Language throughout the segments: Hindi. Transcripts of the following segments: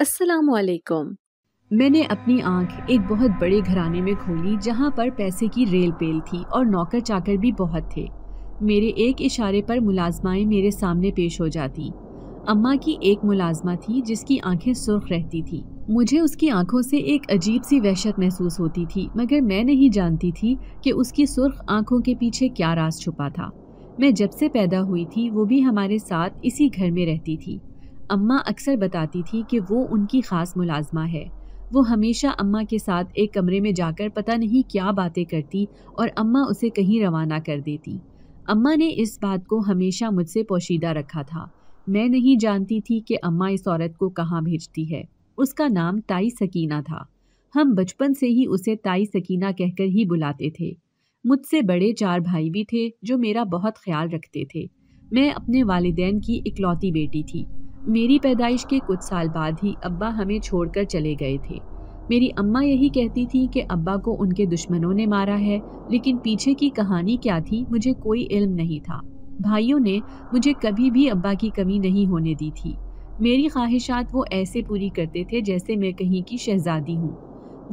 अस्सलाम वालेकुम मैंने अपनी आंख एक बहुत बड़े घराने में खोली जहाँ पर पैसे की रेल पेल थी और नौकर चाकर भी बहुत थे मेरे एक इशारे पर मुलाजमाएँ मेरे सामने पेश हो जाती अम्मा की एक मुलाजमा थी जिसकी आंखें सुर्ख रहती थी मुझे उसकी आंखों से एक अजीब सी वहशत महसूस होती थी मगर मैं नहीं जानती थी कि उसकी सुर्ख आंखों के पीछे क्या राज छुपा था मैं जब से पैदा हुई थी वो भी हमारे साथ इसी घर में रहती थी अम्मा अक्सर बताती थी कि वो उनकी ख़ास मुलाजमा है वो हमेशा अम्मा के साथ एक कमरे में जाकर पता नहीं क्या बातें करती और अम्मा उसे कहीं रवाना कर देती अम्मा ने इस बात को हमेशा मुझसे पोशीदा रखा था मैं नहीं जानती थी कि अम्मा इस औरत को कहाँ भेजती है उसका नाम ताई सकीना था हम बचपन से ही उसे ताई सकीना कहकर ही बुलाते थे मुझसे बड़े चार भाई भी थे जो मेरा बहुत ख्याल रखते थे मैं अपने वालदेन की इकलौती बेटी थी मेरी पैदाइश के कुछ साल बाद ही अब्बा हमें छोड़कर चले गए थे मेरी अम्मा यही कहती थी कि अब्बा को उनके दुश्मनों ने मारा है लेकिन पीछे की कहानी क्या थी मुझे कोई इल्म नहीं था भाइयों ने मुझे कभी भी अब्बा की कमी नहीं होने दी थी मेरी ख्वाहिशात वो ऐसे पूरी करते थे जैसे मैं कहीं की शहजादी हूँ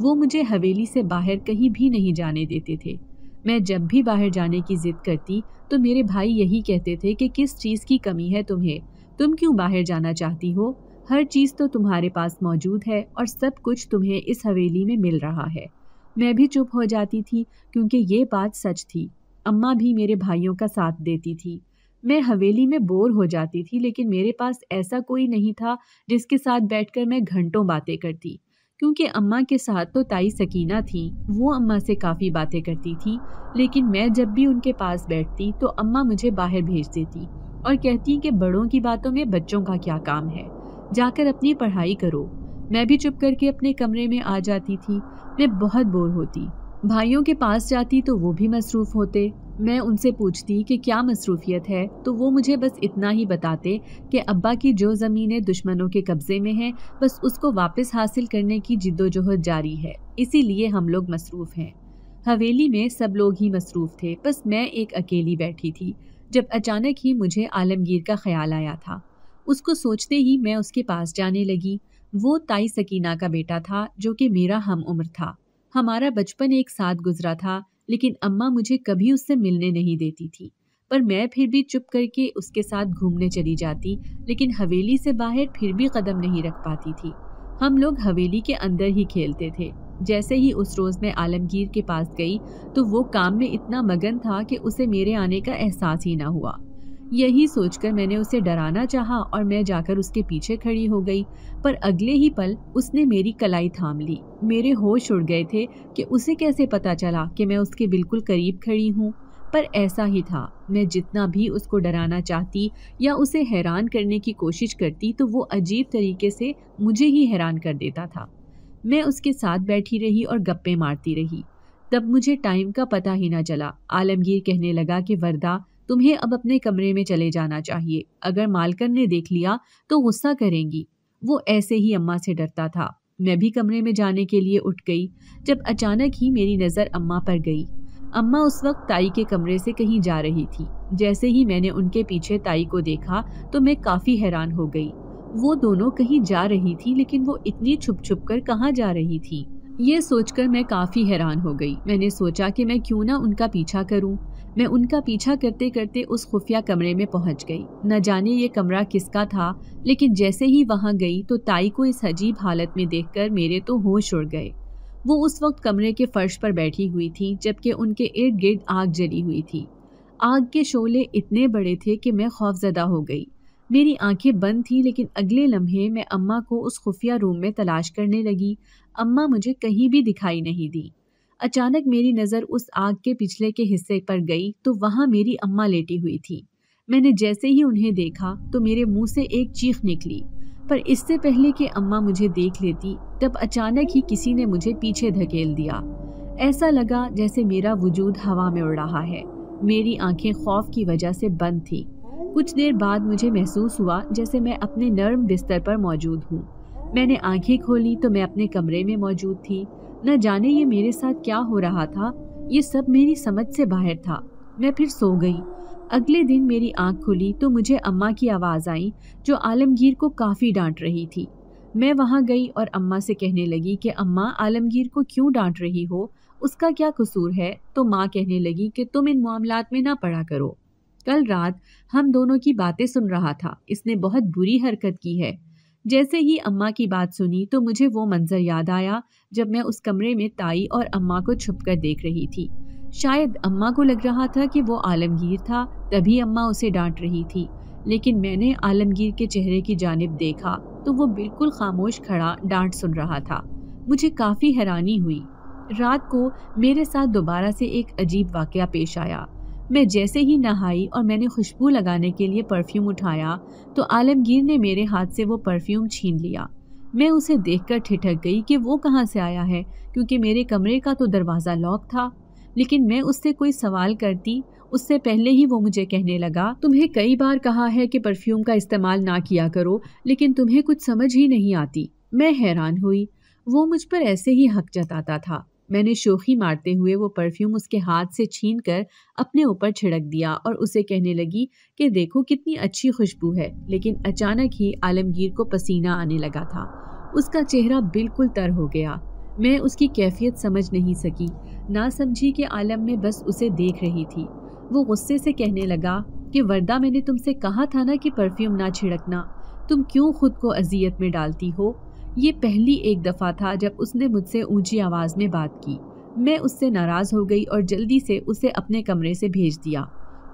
वो मुझे हवेली से बाहर कहीं भी नहीं जाने देते थे मैं जब भी बाहर जाने की ज़िद करती तो मेरे भाई यही कहते थे कि किस चीज़ की कमी है तुम्हें तुम क्यों बाहर जाना चाहती हो हर चीज़ तो तुम्हारे पास मौजूद है और सब कुछ तुम्हें इस हवेली में मिल रहा है मैं भी चुप हो जाती थी क्योंकि ये बात सच थी अम्मा भी मेरे भाइयों का साथ देती थी मैं हवेली में बोर हो जाती थी लेकिन मेरे पास ऐसा कोई नहीं था जिसके साथ बैठकर मैं घंटों बातें करती क्योंकि अम्मा के साथ तो ताई सकीना थी वो अम्मा से काफ़ी बातें करती थी लेकिन मैं जब भी उनके पास बैठती तो अम्मा मुझे बाहर भेज देती और कहती कि बड़ों की बातों में बच्चों का क्या काम है जाकर अपनी पढ़ाई करो मैं भी चुप करके अपने कमरे में आ जाती थी मैं बहुत बोर होती भाइयों के पास जाती तो वो भी मसरूफ़ होते मैं उनसे पूछती कि क्या मसरूफियत है तो वो मुझे बस इतना ही बताते कि अब्बा की जो ज़मीनें दुश्मनों के कब्ज़े में हैं बस उसको वापस हासिल करने की जिद्दोजहद जारी है इसीलिए हम लोग मसरूफ़ हैं हवेली में सब लोग ही मसरूफ़ थे बस मैं एक अकेली बैठी थी जब अचानक ही मुझे आलमगीर का ख्याल आया था उसको सोचते ही मैं उसके पास जाने लगी वो ताई सकीना का बेटा था जो कि मेरा हम उम्र था हमारा बचपन एक साथ गुजरा था लेकिन अम्मा मुझे कभी उससे मिलने नहीं देती थी पर मैं फिर भी चुप करके उसके साथ घूमने चली जाती लेकिन हवेली से बाहर फिर भी कदम नहीं रख पाती थी हम लोग हवेली के अंदर ही खेलते थे जैसे ही उस रोज़ मैं आलमगीर के पास गई तो वो काम में इतना मगन था कि उसे मेरे आने का एहसास ही ना हुआ यही सोचकर मैंने उसे डराना चाहा और मैं जाकर उसके पीछे खड़ी हो गई पर अगले ही पल उसने मेरी कलाई थाम ली मेरे होश उड़ गए थे कि उसे कैसे पता चला कि मैं उसके बिल्कुल करीब खड़ी हूँ पर ऐसा ही था मैं जितना भी उसको डराना चाहती या उसे हैरान करने की कोशिश करती तो वो अजीब तरीके से मुझे ही हैरान कर देता था मैं उसके साथ बैठी रही और गप्पे मारती रही तब मुझे टाइम का पता ही ना चला आलमगीर कहने लगा कि वरदा तुम्हें अब अपने कमरे में चले जाना चाहिए अगर मालकन ने देख लिया तो गुस्सा करेंगी वो ऐसे ही अम्मा से डरता था मैं भी कमरे में जाने के लिए उठ गई जब अचानक ही मेरी नज़र अम्मा पर गई अम्मा उस वक्त ताई के कमरे से कहीं जा रही थी जैसे ही मैंने उनके पीछे ताई को देखा तो मैं काफ़ी हैरान हो गई वो दोनों कहीं जा रही थी लेकिन वो इतनी छुप छुप कर कहाँ जा रही थी ये सोचकर मैं काफ़ी हैरान हो गई मैंने सोचा कि मैं क्यों ना उनका पीछा करूं। मैं उनका पीछा करते करते उस खुफिया कमरे में पहुंच गई न जाने ये कमरा किसका था लेकिन जैसे ही वहां गई तो ताई को इस अजीब हालत में देखकर मेरे तो होश उड़ गए वो उस वक्त कमरे के फर्श पर बैठी हुई थी जबकि उनके इर्द गिर्द आग जली हुई थी आग के शोले इतने बड़े थे कि मैं खौफजदा हो गई मेरी आंखें बंद थीं लेकिन अगले लम्हे मैं अम्मा को उस खुफिया रूम में तलाश करने लगी अम्मा मुझे कहीं भी दिखाई नहीं दी अचानक मेरी नज़र उस आग के पिछले के हिस्से पर गई तो वहाँ मेरी अम्मा लेटी हुई थी मैंने जैसे ही उन्हें देखा तो मेरे मुंह से एक चीख निकली पर इससे पहले कि अम्मा मुझे देख लेती तब अचानक ही किसी ने मुझे पीछे धकेल दिया ऐसा लगा जैसे मेरा वजूद हवा में उड़ रहा है मेरी आंखें खौफ की वजह से बंद थी कुछ देर बाद मुझे महसूस हुआ जैसे मैं अपने नर्म बिस्तर पर मौजूद हूँ मैंने आंखें खोली तो मैं अपने कमरे में मौजूद थी न जाने ये मेरे साथ क्या हो रहा था ये सब मेरी समझ से बाहर था मैं फिर सो गई अगले दिन मेरी आंख खुली तो मुझे अम्मा की आवाज़ आई जो आलमगीर को काफ़ी डांट रही थी मैं वहाँ गई और अम्मा से कहने लगी कि अम्मा आलमगीर को क्यों डांट रही हो उसका क्या कसूर है तो माँ कहने लगी कि तुम इन मामलात में ना पड़ा करो कल रात हम दोनों की बातें सुन रहा था इसने बहुत बुरी हरकत की है जैसे ही अम्मा की बात सुनी तो मुझे वो मंज़र याद आया जब मैं उस कमरे में ताई और अम्मा को छुप कर देख रही थी शायद अम्मा को लग रहा था कि वो आलमगीर था तभी अम्मा उसे डांट रही थी लेकिन मैंने आलमगीर के चेहरे की जानब देखा तो वो बिल्कुल खामोश खड़ा डांट सुन रहा था मुझे काफ़ी हैरानी हुई रात को मेरे साथ दोबारा से एक अजीब वाक़ पेश आया मैं जैसे ही नहाई और मैंने खुशबू लगाने के लिए परफ्यूम उठाया तो आलमगीर ने मेरे हाथ से वो परफ्यूम छीन लिया मैं उसे देखकर ठिठक गई कि वो कहाँ से आया है क्योंकि मेरे कमरे का तो दरवाज़ा लॉक था लेकिन मैं उससे कोई सवाल करती उससे पहले ही वो मुझे कहने लगा तुम्हें कई बार कहा है कि परफ्यूम का इस्तेमाल ना किया करो लेकिन तुम्हें कुछ समझ ही नहीं आती मैं हैरान हुई वो मुझ पर ऐसे ही हक जताता था मैंने शोखी मारते हुए वो परफ्यूम उसके हाथ से छीन कर अपने ऊपर छिड़क दिया और उसे कहने लगी कि देखो कितनी अच्छी खुशबू है लेकिन अचानक ही आलमगीर को पसीना आने लगा था उसका चेहरा बिल्कुल तर हो गया मैं उसकी कैफियत समझ नहीं सकी ना समझी कि आलम में बस उसे देख रही थी वो गुस्से से कहने लगा कि वर्दा मैंने तुमसे कहा था ना कि परफ्यूम ना छिड़कना तुम क्यों खुद को अजियत में डालती हो ये पहली एक दफ़ा था जब उसने मुझसे ऊंची आवाज़ में बात की मैं उससे नाराज़ हो गई और जल्दी से उसे अपने कमरे से भेज दिया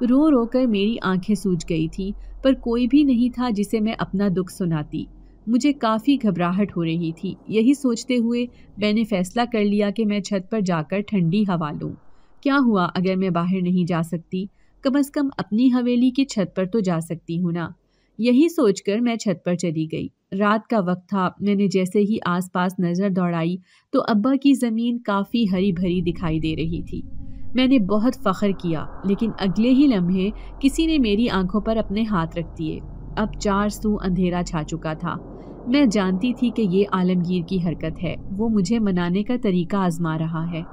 रो रो कर मेरी आंखें सूज गई थी पर कोई भी नहीं था जिसे मैं अपना दुख सुनाती मुझे काफ़ी घबराहट हो रही थी यही सोचते हुए मैंने फैसला कर लिया कि मैं छत पर जाकर ठंडी हवा लूँ क्या हुआ अगर मैं बाहर नहीं जा सकती कम अज़ कम अपनी हवेली की छत पर तो जा सकती हूँ ना यही सोचकर मैं छत पर चली गई रात का वक्त था मैंने जैसे ही आसपास नज़र दौड़ाई तो अब्बा की ज़मीन काफ़ी हरी भरी दिखाई दे रही थी मैंने बहुत फ़ख्र किया लेकिन अगले ही लम्हे किसी ने मेरी आंखों पर अपने हाथ रख दिए अब चार सू अंधेरा छा चुका था मैं जानती थी कि ये आलमगीर की हरकत है वो मुझे मनाने का तरीका आजमा रहा है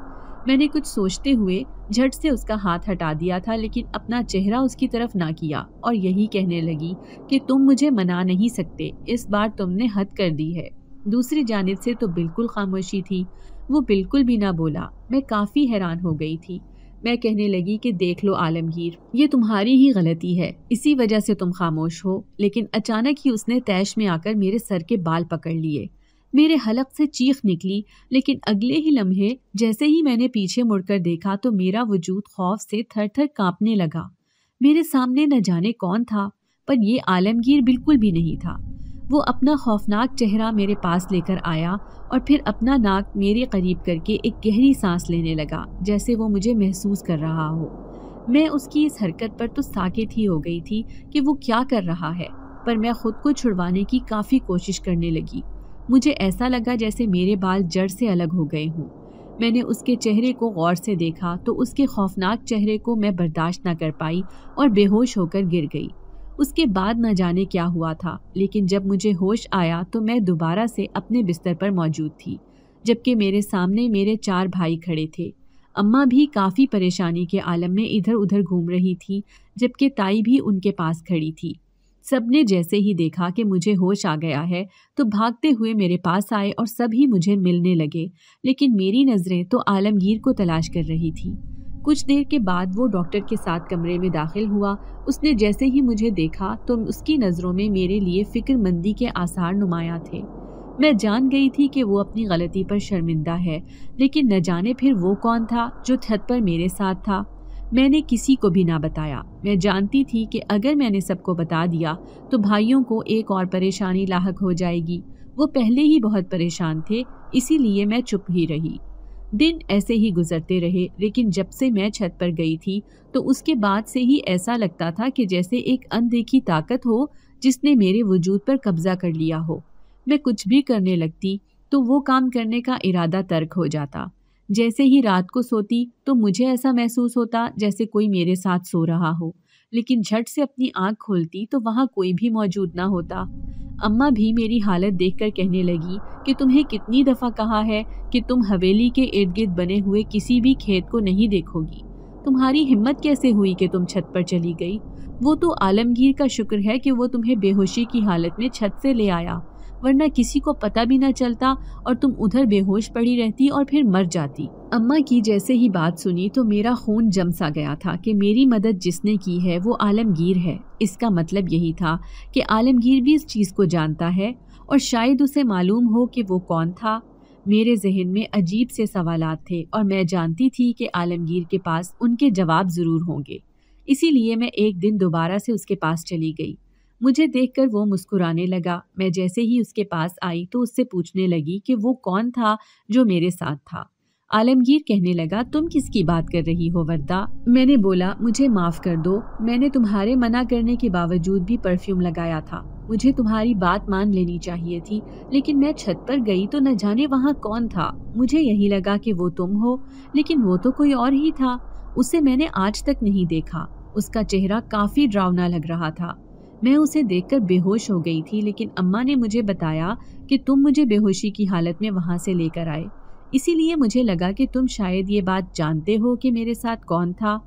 मैंने कुछ सोचते हुए झट से उसका हाथ हटा दिया था लेकिन अपना चेहरा उसकी तरफ ना किया और यही कहने लगी कि तुम मुझे मना नहीं सकते इस बार तुमने हद कर दी है दूसरी जानब से तो बिल्कुल खामोशी थी वो बिल्कुल भी ना बोला मैं काफ़ी हैरान हो गई थी मैं कहने लगी कि देख लो आलमगीर ये तुम्हारी ही गलती है इसी वजह से तुम खामोश हो लेकिन अचानक ही उसने तैश में आकर मेरे सर के बाल पकड़ लिए मेरे हलक से चीख निकली लेकिन अगले ही लम्हे जैसे ही मैंने पीछे मुड़कर देखा तो मेरा वजूद खौफ से थर थर काँपने लगा मेरे सामने न जाने कौन था पर यह आलमगीर बिल्कुल भी नहीं था वो अपना खौफनाक चेहरा मेरे पास लेकर आया और फिर अपना नाक मेरे करीब करके एक गहरी सांस लेने लगा जैसे वो मुझे महसूस कर रहा हो मैं उसकी इस हरकत पर तो साकेत ही हो गई थी कि वो क्या कर रहा है पर मैं ख़ुद को छुड़वाने की काफ़ी कोशिश करने लगी मुझे ऐसा लगा जैसे मेरे बाल जड़ से अलग हो गए हों मैंने उसके चेहरे को गौर से देखा तो उसके खौफनाक चेहरे को मैं बर्दाश्त न कर पाई और बेहोश होकर गिर गई उसके बाद न जाने क्या हुआ था लेकिन जब मुझे होश आया तो मैं दोबारा से अपने बिस्तर पर मौजूद थी जबकि मेरे सामने मेरे चार भाई खड़े थे अम्मा भी काफ़ी परेशानी के आलम में इधर उधर घूम रही थी जबकि ताई भी उनके पास खड़ी थी सबने जैसे ही देखा कि मुझे होश आ गया है तो भागते हुए मेरे पास आए और सभी मुझे मिलने लगे लेकिन मेरी नज़रें तो आलमगीर को तलाश कर रही थी कुछ देर के बाद वो डॉक्टर के साथ कमरे में दाखिल हुआ उसने जैसे ही मुझे देखा तो उसकी नज़रों में मेरे लिए फिक्रमंदी के आसार नुमाया थे मैं जान गई थी कि वो अपनी गलती पर शर्मिंदा है लेकिन न जाने फिर वो कौन था जो छत पर मेरे साथ था मैंने किसी को भी ना बताया मैं जानती थी कि अगर मैंने सबको बता दिया तो भाइयों को एक और परेशानी लाक हो जाएगी वो पहले ही बहुत परेशान थे इसीलिए मैं चुप ही रही दिन ऐसे ही गुजरते रहे लेकिन जब से मैं छत पर गई थी तो उसके बाद से ही ऐसा लगता था कि जैसे एक अनदेखी ताकत हो जिसने मेरे वजूद पर कब्जा कर लिया हो मैं कुछ भी करने लगती तो वो काम करने का इरादा तर्क हो जाता जैसे ही रात को सोती तो मुझे ऐसा महसूस होता जैसे कोई मेरे साथ सो रहा हो लेकिन झट से अपनी आंख खोलती तो वहाँ कोई भी मौजूद ना होता अम्मा भी मेरी हालत देखकर कहने लगी कि तुम्हें कितनी दफ़ा कहा है कि तुम हवेली के इर्द गिर्द बने हुए किसी भी खेत को नहीं देखोगी तुम्हारी हिम्मत कैसे हुई कि तुम छत पर चली गई वो तो आलमगीर का शुक्र है कि वो तुम्हें बेहोशी की हालत में छत से ले आया वरना किसी को पता भी ना चलता और तुम उधर बेहोश पड़ी रहती और फिर मर जाती अम्मा की जैसे ही बात सुनी तो मेरा खून जम सा गया था कि मेरी मदद जिसने की है वो आलमगीर है इसका मतलब यही था कि आलमगीर भी इस चीज़ को जानता है और शायद उसे मालूम हो कि वो कौन था मेरे जहन में अजीब से सवाल थे और मैं जानती थी कि आलमगीर के पास उनके जवाब ज़रूर होंगे इसीलिए मैं एक दिन दोबारा से उसके पास चली गई मुझे देखकर वो मुस्कुराने लगा मैं जैसे ही उसके पास आई तो उससे पूछने लगी कि वो कौन था जो मेरे साथ था आलमगीर कहने लगा तुम किसकी बात कर रही हो वर्दा मैंने बोला मुझे माफ़ कर दो मैंने तुम्हारे मना करने के बावजूद भी परफ्यूम लगाया था मुझे तुम्हारी बात मान लेनी चाहिए थी लेकिन मैं छत पर गई तो न जाने वहाँ कौन था मुझे यही लगा कि वो तुम हो लेकिन वो तो कोई और ही था उसे मैंने आज तक नहीं देखा उसका चेहरा काफ़ी डरावना लग रहा था मैं उसे देखकर बेहोश हो गई थी लेकिन अम्मा ने मुझे बताया कि तुम मुझे बेहोशी की हालत में वहाँ से लेकर आए इसीलिए मुझे लगा कि तुम शायद ये बात जानते हो कि मेरे साथ कौन था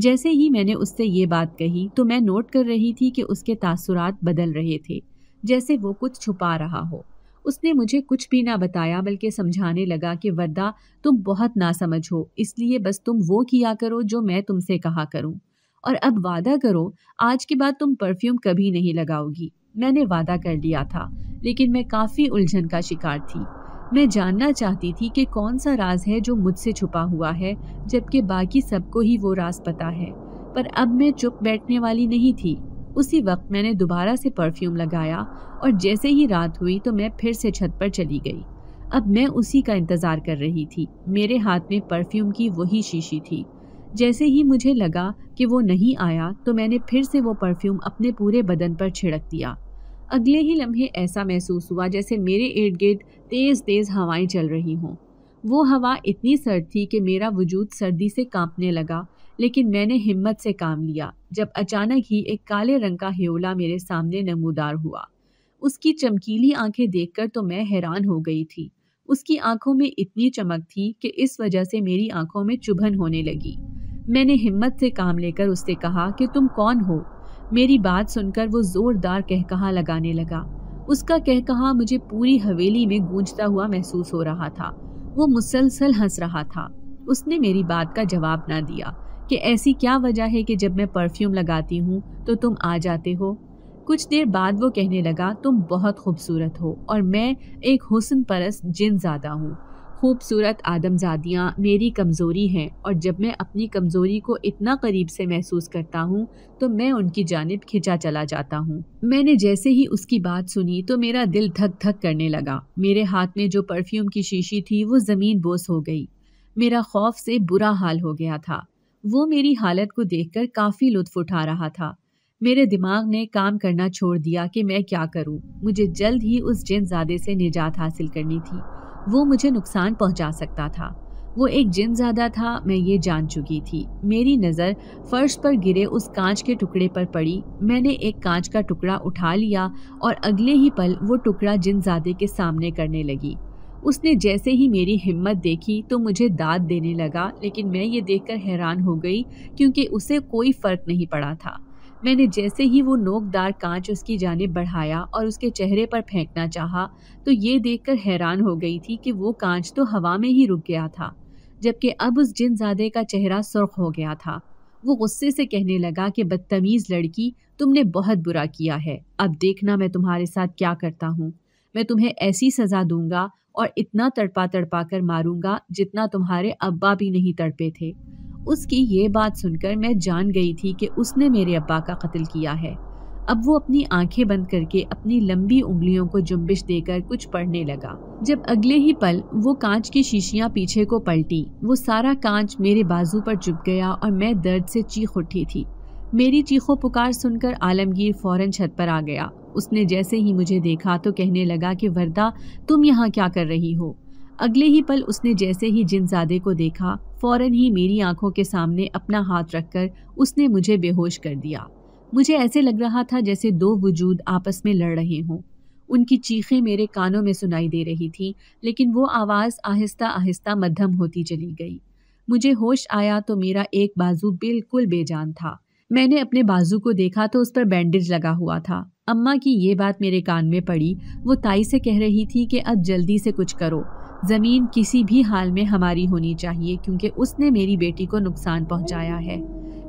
जैसे ही मैंने उससे ये बात कही तो मैं नोट कर रही थी कि उसके तासुरात बदल रहे थे जैसे वो कुछ छुपा रहा हो उसने मुझे कुछ भी ना बताया बल्कि समझाने लगा कि वर्दा तुम बहुत नासमझ हो इसलिए बस तुम वो किया करो जो मैं तुमसे कहा करूँ और अब वादा करो आज के बाद तुम परफ्यूम कभी नहीं लगाओगी मैंने वादा कर लिया था लेकिन मैं काफ़ी उलझन का शिकार थी मैं जानना चाहती थी कि कौन सा राज है जो मुझसे छुपा हुआ है जबकि बाकी सबको ही वो राज पता है पर अब मैं चुप बैठने वाली नहीं थी उसी वक्त मैंने दोबारा से परफ्यूम लगाया और जैसे ही रात हुई तो मैं फिर से छत पर चली गई अब मैं उसी का इंतज़ार कर रही थी मेरे हाथ में परफ्यूम की वही शीशी थी जैसे ही मुझे लगा कि वो नहीं आया तो मैंने फिर से वो परफ्यूम अपने पूरे बदन पर छिड़क दिया अगले ही लम्हे ऐसा महसूस हुआ जैसे मेरे इर्द गिर्द तेज़ तेज़ हवाएं चल रही हों वो हवा इतनी सर्द थी कि मेरा वजूद सर्दी से कांपने लगा लेकिन मैंने हिम्मत से काम लिया जब अचानक ही एक काले रंग का हेवला मेरे सामने नमूदार हुआ उसकी चमकीली आंखें देखकर तो मैं हैरान हो गई थी उसकी आंखों में इतनी चमक थी कि इस वजह से मेरी आंखों में चुभन होने लगी मैंने हिम्मत से काम लेकर उससे कहा कि तुम कौन हो मेरी बात सुनकर वो ज़ोरदार कहकहा लगाने लगा उसका कहकहा मुझे पूरी हवेली में गूंजता हुआ महसूस हो रहा था वो मुसलसल हंस रहा था उसने मेरी बात का जवाब ना दिया कि ऐसी क्या वजह है कि जब मैं परफ्यूम लगाती हूँ तो तुम आ जाते हो कुछ देर बाद वो कहने लगा तुम बहुत खूबसूरत हो और मैं एक हुसन परस जिन ज़्यादा हूँ खूबसूरत आदमजादियाँ मेरी कमज़ोरी हैं और जब मैं अपनी कमज़ोरी को इतना करीब से महसूस करता हूँ तो मैं उनकी जानब खिंचा चला जाता हूँ मैंने जैसे ही उसकी बात सुनी तो मेरा दिल धक धक करने लगा मेरे हाथ में जो परफ्यूम की शीशी थी वो ज़मीन बोस हो गई मेरा खौफ से बुरा हाल हो गया था वो मेरी हालत को कर काफ़ी लुत्फ उठा रहा था मेरे दिमाग ने काम करना छोड़ दिया कि मैं क्या करूं। मुझे जल्द ही उस जिनजादे से निजात हासिल करनी थी वो मुझे नुकसान पहुंचा सकता था वो एक जिन ज़्यादा था मैं ये जान चुकी थी मेरी नज़र फर्श पर गिरे उस कांच के टुकड़े पर पड़ी मैंने एक कांच का टुकड़ा उठा लिया और अगले ही पल वो टुकड़ा जिन ज़्यादे के सामने करने लगी उसने जैसे ही मेरी हिम्मत देखी तो मुझे दाद देने लगा लेकिन मैं ये देखकर हैरान हो गई क्योंकि उसे कोई फ़र्क नहीं पड़ा था मैंने जैसे ही वो नोकदार कांच उसकी जाने बढ़ाया और उसके चेहरे पर फेंकना चाहा तो ये देखकर हैरान हो गई थी कि वो कांच तो हवा में ही रुक गया था जबकि अब उस जिन ज़ादे का चेहरा सुर्ख हो गया था वो गुस्से से कहने लगा कि बदतमीज़ लड़की तुमने बहुत बुरा किया है अब देखना मैं तुम्हारे साथ क्या करता हूँ मैं तुम्हें ऐसी सज़ा दूंगा और इतना तड़पा तड़पा कर मारूंगा जितना तुम्हारे अब्बा भी नहीं तड़पे थे उसकी ये बात सुनकर मैं जान गई थी कि उसने मेरे अब्बा का कत्ल किया है अब वो अपनी आंखें बंद करके अपनी लंबी उंगलियों को जुम्बिश देकर कुछ पढ़ने लगा जब अगले ही पल वो कांच की शीशियां पीछे को पलटी वो सारा कांच मेरे बाजू पर चुप गया और मैं दर्द से चीख उठी थी मेरी चीखों पुकार सुनकर आलमगीर फौरन छत पर आ गया उसने जैसे ही मुझे देखा तो कहने लगा कि वर्दा तुम यहाँ क्या कर रही हो अगले ही पल उसने जैसे ही जिनजादे को देखा फ़ौरन ही मेरी आंखों के सामने अपना हाथ रखकर उसने मुझे बेहोश कर दिया मुझे ऐसे लग रहा था जैसे दो वजूद आपस में लड़ रहे हों उनकी चीखें मेरे कानों में सुनाई दे रही थी लेकिन वो आवाज़ आहिस्ता आहिस्ता मध्यम होती चली गई मुझे होश आया तो मेरा एक बाजू बिल्कुल बेजान था मैंने अपने बाजू को देखा तो उस पर बैंडेज लगा हुआ था अम्मा की ये बात मेरे कान में पड़ी वो ताई से कह रही थी कि अब जल्दी से कुछ करो ज़मीन किसी भी हाल में हमारी होनी चाहिए क्योंकि उसने मेरी बेटी को नुकसान पहुंचाया है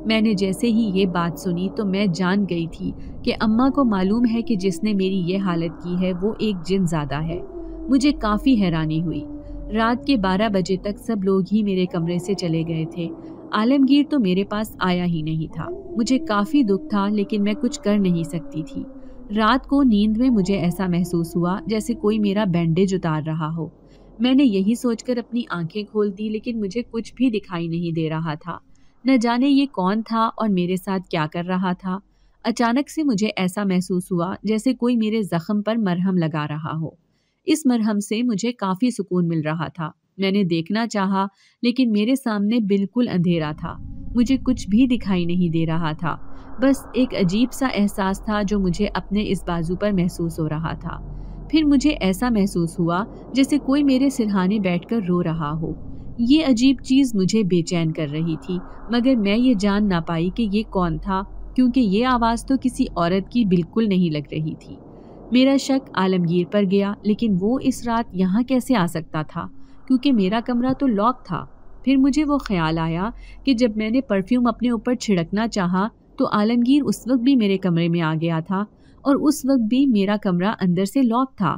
मैंने जैसे ही ये बात सुनी तो मैं जान गई थी कि अम्मा को मालूम है कि जिसने मेरी ये हालत की है वो एक जिन ज़्यादा है मुझे काफ़ी हैरानी हुई रात के 12 बजे तक सब लोग ही मेरे कमरे से चले गए थे आलमगीर तो मेरे पास आया ही नहीं था मुझे काफ़ी दुख था लेकिन मैं कुछ कर नहीं सकती थी रात को नींद में मुझे ऐसा महसूस हुआ जैसे कोई मेरा बैंडेज उतार रहा हो मैंने यही सोचकर अपनी आंखें खोल दी लेकिन मुझे कुछ भी दिखाई नहीं दे रहा था न जाने ये कौन था और मेरे साथ क्या कर रहा था अचानक से मुझे ऐसा महसूस हुआ जैसे कोई मेरे जख्म पर मरहम लगा रहा हो इस मरहम से मुझे काफ़ी सुकून मिल रहा था मैंने देखना चाहा लेकिन मेरे सामने बिल्कुल अंधेरा था मुझे कुछ भी दिखाई नहीं दे रहा था बस एक अजीब सा एहसास था जो मुझे अपने इस बाजू पर महसूस हो रहा था फिर मुझे ऐसा महसूस हुआ जैसे कोई मेरे सिरहाने बैठकर रो रहा हो ये अजीब चीज़ मुझे बेचैन कर रही थी मगर मैं ये जान ना पाई कि ये कौन था क्योंकि ये आवाज़ तो किसी औरत की बिल्कुल नहीं लग रही थी मेरा शक आलमगीर पर गया लेकिन वो इस रात यहाँ कैसे आ सकता था क्योंकि मेरा कमरा तो लॉक था फिर मुझे वो ख्याल आया कि जब मैंने परफ्यूम अपने ऊपर छिड़कना चाहा तो आलमगीर उस वक्त भी मेरे कमरे में आ गया था और उस वक्त भी मेरा कमरा अंदर से लॉक था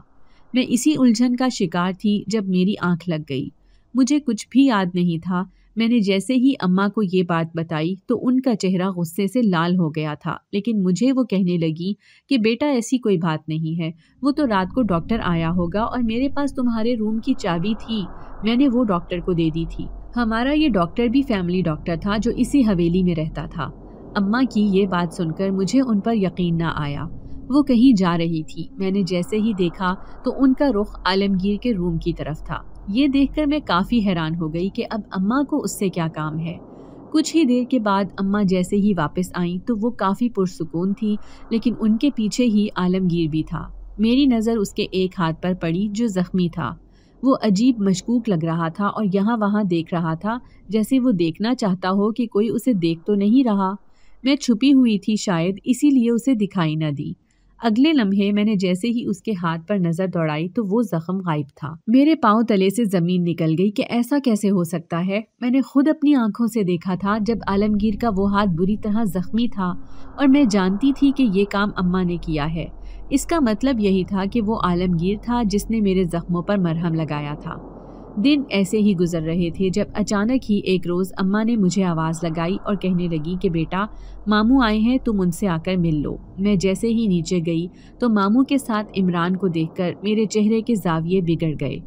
मैं इसी उलझन का शिकार थी जब मेरी आंख लग गई मुझे कुछ भी याद नहीं था मैंने जैसे ही अम्मा को ये बात बताई तो उनका चेहरा गुस्से से लाल हो गया था लेकिन मुझे वो कहने लगी कि बेटा ऐसी कोई बात नहीं है वो तो रात को डॉक्टर आया होगा और मेरे पास तुम्हारे रूम की चाबी थी मैंने वो डॉक्टर को दे दी थी हमारा ये डॉक्टर भी फैमिली डॉक्टर था जो इसी हवेली में रहता था अम्मा की ये बात सुनकर मुझे उन पर यकीन ना आया वो कहीं जा रही थी मैंने जैसे ही देखा तो उनका रुख आलमगीर के रूम की तरफ था ये देखकर मैं काफ़ी हैरान हो गई कि अब अम्मा को उससे क्या काम है कुछ ही देर के बाद अम्मा जैसे ही वापस आईं तो वो काफ़ी पुरसकून थी लेकिन उनके पीछे ही आलमगीर भी था मेरी नज़र उसके एक हाथ पर पड़ी जो ज़ख्मी था वो अजीब मशकूक लग रहा था और यहाँ वहाँ देख रहा था जैसे वो देखना चाहता हो कि कोई उसे देख तो नहीं रहा मैं छुपी हुई थी शायद इसीलिए उसे दिखाई न दी अगले लम्हे मैंने जैसे ही उसके हाथ पर नजर दौड़ाई तो वो जख्म गायब था मेरे पाँव तले से जमीन निकल गई कि ऐसा कैसे हो सकता है मैंने खुद अपनी आंखों से देखा था जब आलमगीर का वो हाथ बुरी तरह जख्मी था और मैं जानती थी कि ये काम अम्मा ने किया है इसका मतलब यही था कि वो आलमगीर था जिसने मेरे जख्मों पर मरहम लगाया था दिन ऐसे ही गुजर रहे थे जब अचानक ही एक रोज़ अम्मा ने मुझे आवाज़ लगाई और कहने लगी कि बेटा मामू आए हैं तुम उनसे आकर मिल लो मैं जैसे ही नीचे गई तो मामू के साथ इमरान को देखकर मेरे चेहरे के जाविये बिगड़ गए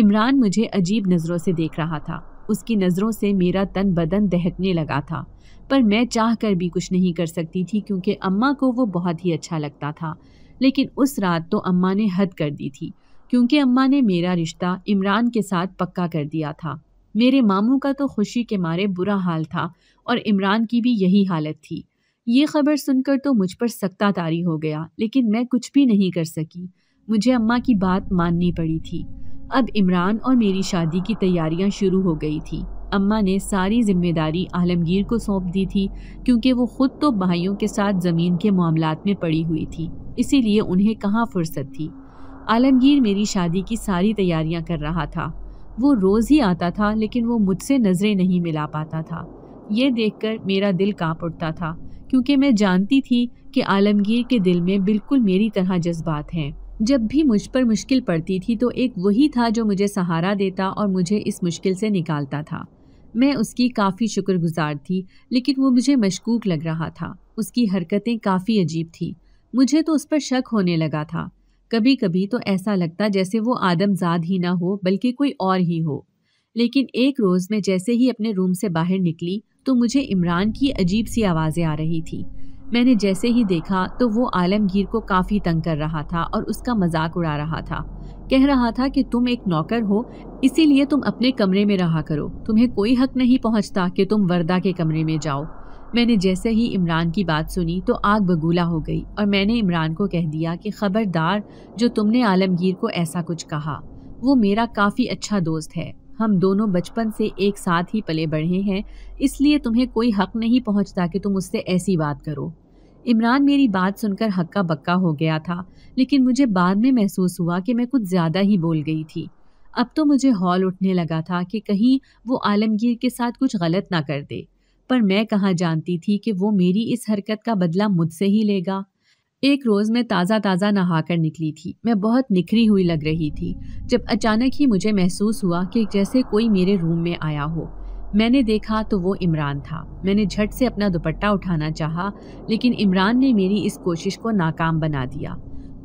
इमरान मुझे अजीब नज़रों से देख रहा था उसकी नज़रों से मेरा तन बदन दहकने लगा था पर मैं चाह कर भी कुछ नहीं कर सकती थी क्योंकि अम्मा को वो बहुत ही अच्छा लगता था लेकिन उस रात तो अम्मा ने हद कर दी थी क्योंकि अम्मा ने मेरा रिश्ता इमरान के साथ पक्का कर दिया था मेरे मामू का तो खुशी के मारे बुरा हाल था और इमरान की भी यही हालत थी ये खबर सुनकर तो मुझ पर सख्ता तारी हो गया लेकिन मैं कुछ भी नहीं कर सकी मुझे अम्मा की बात माननी पड़ी थी अब इमरान और मेरी शादी की तैयारियां शुरू हो गई थी अम्मा ने सारी जिम्मेदारी आलमगीर को सौंप दी थी क्योंकि वो खुद तो भाइयों के साथ ज़मीन के मामला में पड़ी हुई थी इसीलिए उन्हें कहाँ फुर्सत थी आलमगीर मेरी शादी की सारी तैयारियां कर रहा था वो रोज़ ही आता था लेकिन वो मुझसे नज़रें नहीं मिला पाता था ये देखकर मेरा दिल कांप उठता था क्योंकि मैं जानती थी कि आलमगीर के दिल में बिल्कुल मेरी तरह जज्बात हैं जब भी मुझ पर मुश्किल पड़ती थी तो एक वही था जो मुझे सहारा देता और मुझे इस मुश्किल से निकालता था मैं उसकी काफ़ी शुक्रगुजार थी लेकिन वो मुझे मशकूक लग रहा था उसकी हरकतें काफ़ी अजीब थी मुझे तो उस पर शक होने लगा था कभी कभी तो ऐसा लगता जैसे वो आदमजाद ही ना हो बल्कि कोई और ही हो लेकिन एक रोज़ मैं जैसे ही अपने रूम से बाहर निकली तो मुझे इमरान की अजीब सी आवाज़ें आ रही थी मैंने जैसे ही देखा तो वो आलमगीर को काफ़ी तंग कर रहा था और उसका मजाक उड़ा रहा था कह रहा था कि तुम एक नौकर हो इसीलिए तुम अपने कमरे में रहा करो तुम्हें कोई हक नहीं पहुंचता कि तुम वर्दा के कमरे में जाओ मैंने जैसे ही इमरान की बात सुनी तो आग बगूला हो गई और मैंने इमरान को कह दिया कि ख़बरदार जो तुमने आलमगीर को ऐसा कुछ कहा वो मेरा काफ़ी अच्छा दोस्त है हम दोनों बचपन से एक साथ ही पले बढ़े हैं इसलिए तुम्हें कोई हक नहीं पहुंचता कि तुम उससे ऐसी बात करो इमरान मेरी बात सुनकर हक्का बक्का हो गया था लेकिन मुझे बाद में महसूस हुआ कि मैं कुछ ज़्यादा ही बोल गई थी अब तो मुझे हॉल उठने लगा था कि कहीं वो आलमगीर के साथ कुछ गलत ना कर दे पर मैं कहाँ जानती थी कि वो मेरी इस हरकत का बदला मुझसे ही लेगा एक रोज़ मैं ताज़ा ताज़ा नहाकर निकली थी मैं बहुत निखरी हुई लग रही थी जब अचानक ही मुझे महसूस हुआ कि जैसे कोई मेरे रूम में आया हो मैंने देखा तो वो इमरान था मैंने झट से अपना दुपट्टा उठाना चाहा लेकिन इमरान ने मेरी इस कोशिश को नाकाम बना दिया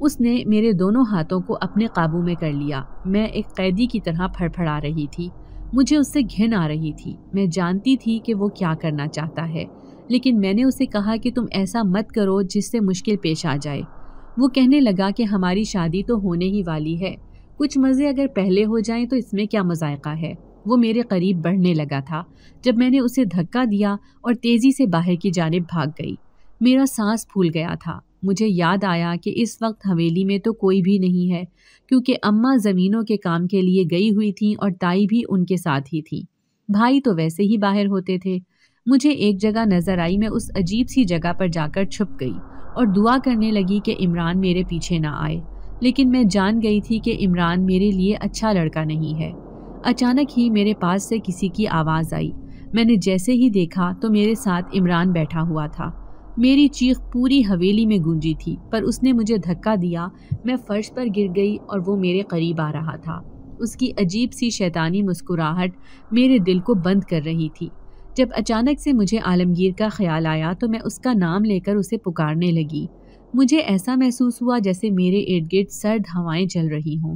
उसने मेरे दोनों हाथों को अपने काबू में कर लिया मैं एक कैदी की तरह फड़फड़ा रही थी मुझे उससे घिन आ रही थी मैं जानती थी कि वो क्या करना चाहता है लेकिन मैंने उसे कहा कि तुम ऐसा मत करो जिससे मुश्किल पेश आ जाए वो कहने लगा कि हमारी शादी तो होने ही वाली है कुछ मज़े अगर पहले हो जाएं तो इसमें क्या मज़ायका है वो मेरे करीब बढ़ने लगा था जब मैंने उसे धक्का दिया और तेज़ी से बाहर की जानब भाग गई मेरा सांस फूल गया था मुझे याद आया कि इस वक्त हवेली में तो कोई भी नहीं है क्योंकि अम्मा ज़मीनों के काम के लिए गई हुई थीं और ताई भी उनके साथ ही थीं भाई तो वैसे ही बाहर होते थे मुझे एक जगह नज़र आई मैं उस अजीब सी जगह पर जाकर छुप गई और दुआ करने लगी कि इमरान मेरे पीछे ना आए लेकिन मैं जान गई थी कि इमरान मेरे लिए अच्छा लड़का नहीं है अचानक ही मेरे पास से किसी की आवाज़ आई मैंने जैसे ही देखा तो मेरे साथ इमरान बैठा हुआ था मेरी चीख पूरी हवेली में गूंजी थी पर उसने मुझे धक्का दिया मैं फर्श पर गिर गई और वो मेरे करीब आ रहा था उसकी अजीब सी शैतानी मुस्कुराहट मेरे दिल को बंद कर रही थी जब अचानक से मुझे आलमगीर का ख्याल आया तो मैं उसका नाम लेकर उसे पुकारने लगी मुझे ऐसा महसूस हुआ जैसे मेरे इर्द गिर्द सर्द हवाएं चल रही हों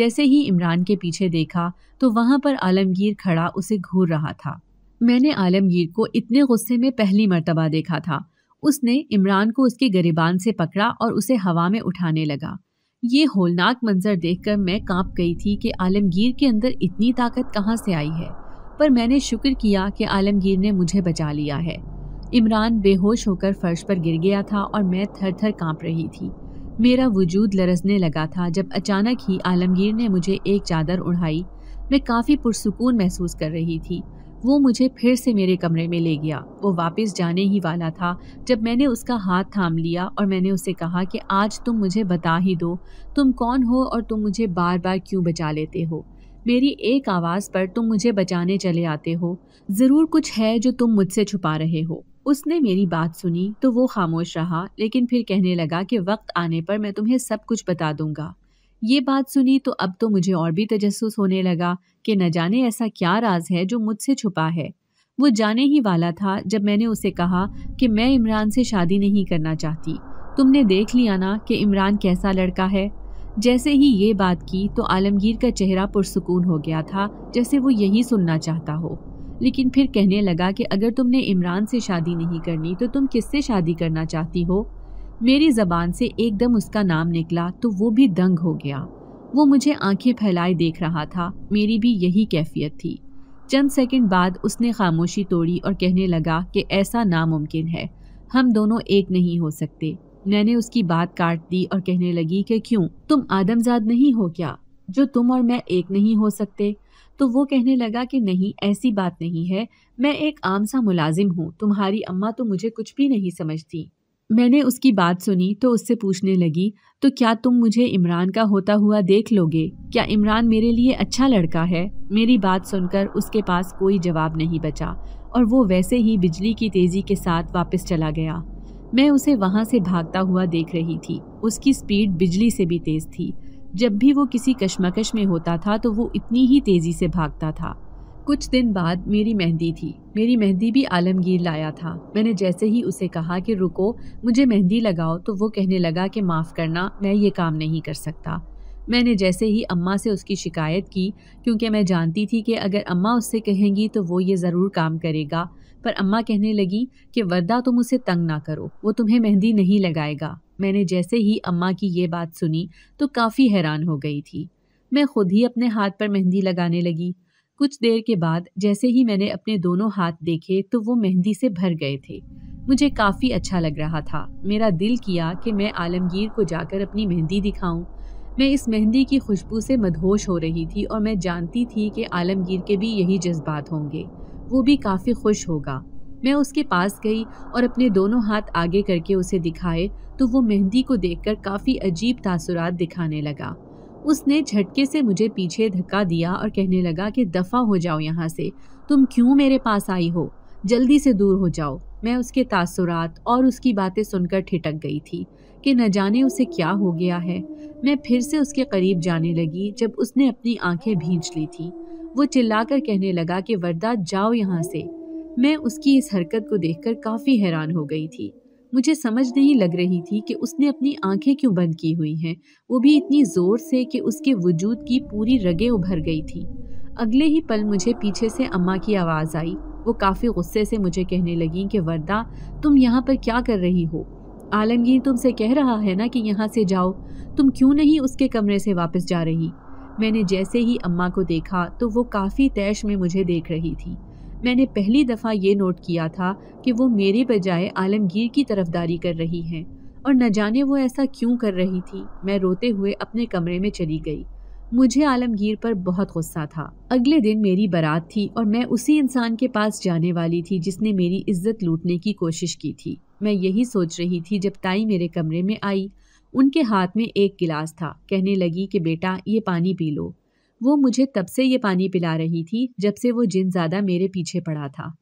जैसे ही इमरान के पीछे देखा तो वहाँ पर आलमगीर खड़ा उसे घूर रहा था मैंने आलमगीर को इतने गुस्से में पहली मर्तबा देखा था उसने इमरान को उसके गरीबान से पकड़ा और उसे हवा में उठाने लगा ये होलनाक मंजर देखकर मैं कांप गई थी कि आलमगीर के अंदर इतनी ताकत कहाँ से आई है पर मैंने शुक्र किया कि आलमगीर ने मुझे बचा लिया है इमरान बेहोश होकर फर्श पर गिर गया था और मैं थर थर काँप रही थी मेरा वजूद लरसने लगा था जब अचानक ही आलमगीर ने मुझे एक चादर उड़ाई मैं काफ़ी पुरसकून महसूस कर रही थी वो मुझे फिर से मेरे कमरे में ले गया वो वापस जाने ही वाला था जब मैंने उसका हाथ थाम लिया और मैंने उसे कहा कि आज तुम मुझे बता ही दो तुम कौन हो और तुम मुझे बार बार क्यों बचा लेते हो मेरी एक आवाज़ पर तुम मुझे बचाने चले आते हो ज़रूर कुछ है जो तुम मुझसे छुपा रहे हो उसने मेरी बात सुनी तो वो खामोश रहा लेकिन फिर कहने लगा कि वक्त आने पर मैं तुम्हें सब कुछ बता दूंगा ये बात सुनी तो अब तो मुझे और भी तजस्स होने लगा कि न जाने ऐसा क्या राज है जो मुझसे छुपा है वो जाने ही वाला था जब मैंने उसे कहा कि मैं इमरान से शादी नहीं करना चाहती तुमने देख लिया ना कि इमरान कैसा लड़का है जैसे ही ये बात की तो आलमगीर का चेहरा पुरसकून हो गया था जैसे वो यही सुनना चाहता हो लेकिन फिर कहने लगा कि अगर तुमने इमरान से शादी नहीं करनी तो तुम किससे शादी करना चाहती हो मेरी ज़बान से एकदम उसका नाम निकला तो वो भी दंग हो गया वो मुझे आंखें फैलाए देख रहा था मेरी भी यही कैफियत थी चंद सेकंड बाद उसने खामोशी तोड़ी और कहने लगा कि ऐसा नामुमकिन है हम दोनों एक नहीं हो सकते मैंने उसकी बात काट दी और कहने लगी कि क्यों तुम आदमजाद नहीं हो क्या जो तुम और मैं एक नहीं हो सकते तो वो कहने लगा कि नहीं ऐसी बात नहीं है मैं एक आम सा मुलाजिम हूँ तुम्हारी अम्मा तो मुझे कुछ भी नहीं समझती मैंने उसकी बात सुनी तो उससे पूछने लगी तो क्या तुम मुझे इमरान का होता हुआ देख लोगे क्या इमरान मेरे लिए अच्छा लड़का है मेरी बात सुनकर उसके पास कोई जवाब नहीं बचा और वो वैसे ही बिजली की तेज़ी के साथ वापस चला गया मैं उसे वहाँ से भागता हुआ देख रही थी उसकी स्पीड बिजली से भी तेज़ थी जब भी वो किसी कश्मकश में होता था तो वो इतनी ही तेज़ी से भागता था कुछ दिन बाद मेरी मेहंदी थी मेरी मेहंदी भी आलमगीर लाया था मैंने जैसे ही उसे कहा कि रुको मुझे मेहंदी लगाओ तो वो कहने लगा कि माफ़ करना मैं ये काम नहीं कर सकता मैंने जैसे ही अम्मा से उसकी शिकायत की क्योंकि मैं जानती थी कि अगर अम्मा उससे कहेंगी तो वो ये ज़रूर काम करेगा पर अम्मा कहने लगी कि वर्दा तुम उसे तंग ना करो वो तुम्हें मेहंदी नहीं लगाएगा मैंने जैसे ही अम्मा की ये बात सुनी तो काफ़ी हैरान हो गई थी मैं खुद ही अपने हाथ पर मेहंदी लगाने लगी कुछ देर के बाद जैसे ही मैंने अपने दोनों हाथ देखे तो वो मेहंदी से भर गए थे मुझे काफ़ी अच्छा लग रहा था मेरा दिल किया कि मैं आलमगीर को जाकर अपनी मेहंदी दिखाऊं। मैं इस मेहंदी की खुशबू से मदहोश हो रही थी और मैं जानती थी कि आलमगीर के भी यही जज्बात होंगे वो भी काफ़ी खुश होगा मैं उसके पास गई और अपने दोनों हाथ आगे करके उसे दिखाए तो वो मेहंदी को देखकर काफ़ी अजीब तासुरात दिखाने लगा उसने झटके से मुझे पीछे धक्का दिया और कहने लगा कि दफ़ा हो जाओ यहाँ से तुम क्यों मेरे पास आई हो जल्दी से दूर हो जाओ मैं उसके तासुरात और उसकी बातें सुनकर ठिटक गई थी कि न जाने उसे क्या हो गया है मैं फिर से उसके करीब जाने लगी जब उसने अपनी आंखें भींच ली थी वो चिल्लाकर कहने लगा कि वरदा जाओ यहाँ से मैं उसकी इस हरकत को देखकर काफ़ी हैरान हो गई थी मुझे समझ नहीं लग रही थी कि उसने अपनी आंखें क्यों बंद की हुई हैं वो भी इतनी ज़ोर से कि उसके वजूद की पूरी रगें उभर गई थी अगले ही पल मुझे पीछे से अम्मा की आवाज़ आई वो काफ़ी गुस्से से मुझे कहने लगी कि वर्दा तुम यहाँ पर क्या कर रही हो आलमगीर तुमसे कह रहा है ना कि यहाँ से जाओ तुम क्यों नहीं उसके कमरे से वापस जा रही मैंने जैसे ही अम्मा को देखा तो वो काफ़ी तैश में मुझे देख रही थी मैंने पहली दफ़ा ये नोट किया था कि वो मेरे बजाय आलमगीर की तरफदारी कर रही हैं और न जाने वो ऐसा क्यों कर रही थी मैं रोते हुए अपने कमरे में चली गई मुझे आलमगीर पर बहुत गुस्सा था अगले दिन मेरी बारात थी और मैं उसी इंसान के पास जाने वाली थी जिसने मेरी इज्जत लूटने की कोशिश की थी मैं यही सोच रही थी जब ताई मेरे कमरे में आई उनके हाथ में एक गिलास था कहने लगी कि बेटा ये पानी पी लो वो मुझे तब से ये पानी पिला रही थी जब से वो जिन ज़्यादा मेरे पीछे पड़ा था